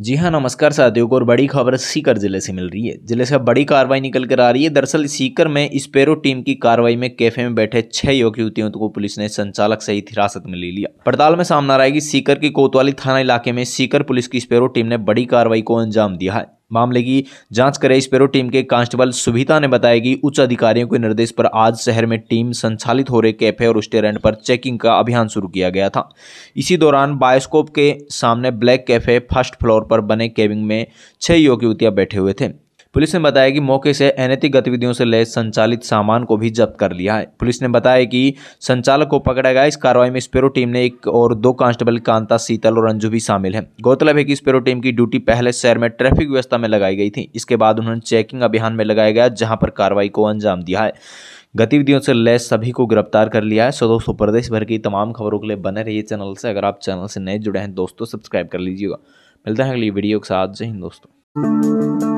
जी हाँ नमस्कार साथियों को और बड़ी खबर सीकर जिले से मिल रही है जिले से बड़ी कार्रवाई निकल कर आ रही है दरअसल सीकर में स्पेरो टीम की कार्रवाई में कैफे में बैठे छह युवक युवतियों को पुलिस ने संचालक सहित हिरासत में ले लिया पड़ताल में सामना आएगी सीकर के कोतवाली थाना इलाके में सीकर पुलिस की स्पेरो टीम ने बड़ी कार्रवाई को अंजाम दिया है मामले की जांच करे स्पेरो टीम के कांस्टेबल सुभिता ने बताया कि उच्च अधिकारियों के निर्देश पर आज शहर में टीम संचालित हो रहे कैफे और रेस्टोरेंट पर चेकिंग का अभियान शुरू किया गया था इसी दौरान बायोस्कोप के सामने ब्लैक कैफे फर्स्ट फ्लोर पर बने केबिन में छह युवक युवतियां बैठे हुए थे पुलिस ने बताया कि मौके से अनैतिक गतिविधियों से लैस संचालित सामान को भी जब्त कर लिया है पुलिस ने बताया कि संचालक को पकड़ा गया इस कार्रवाई में स्पेरो टीम ने एक और दो कांस्टेबल कांता शीतल और अंजू भी शामिल है गौरतलब है कि स्पेरो टीम की ड्यूटी पहले शहर में ट्रैफिक व्यवस्था में लगाई गई थी इसके बाद उन्होंने चेकिंग अभियान में लगाया गया जहाँ पर कार्रवाई को अंजाम दिया है गतिविधियों से लैस सभी को गिरफ्तार कर लिया है सो दोस्तों प्रदेश भर की तमाम खबरों के लिए बने रहिए चैनल से अगर आप चैनल से नए जुड़े हैं दोस्तों सब्सक्राइब कर लीजिएगा मिलते हैं अगली वीडियो के साथ जय हिंद दोस्तों